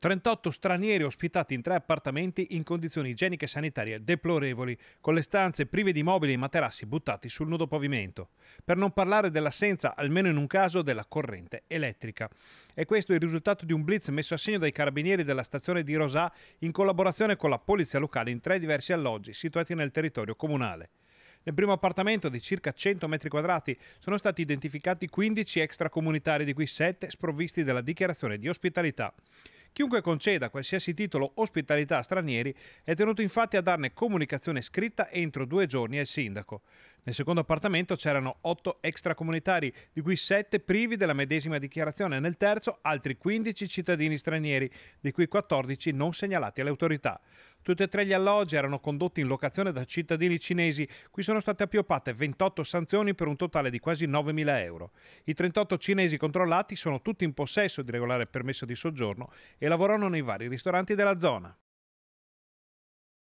38 stranieri ospitati in tre appartamenti in condizioni igieniche e sanitarie deplorevoli, con le stanze prive di mobili e materassi buttati sul nudo pavimento, per non parlare dell'assenza, almeno in un caso, della corrente elettrica. E questo è il risultato di un blitz messo a segno dai carabinieri della stazione di Rosà in collaborazione con la polizia locale in tre diversi alloggi situati nel territorio comunale. Nel primo appartamento di circa 100 metri quadrati sono stati identificati 15 extracomunitari, di cui 7 sprovvisti della dichiarazione di ospitalità. Chiunque conceda qualsiasi titolo ospitalità a stranieri è tenuto infatti a darne comunicazione scritta entro due giorni al sindaco. Nel secondo appartamento c'erano 8 extracomunitari, di cui 7 privi della medesima dichiarazione. Nel terzo altri 15 cittadini stranieri, di cui 14 non segnalati alle autorità. Tutti e tre gli alloggi erano condotti in locazione da cittadini cinesi. Qui sono state appioppate 28 sanzioni per un totale di quasi 9.000 euro. I 38 cinesi controllati sono tutti in possesso di regolare permesso di soggiorno e lavorano nei vari ristoranti della zona.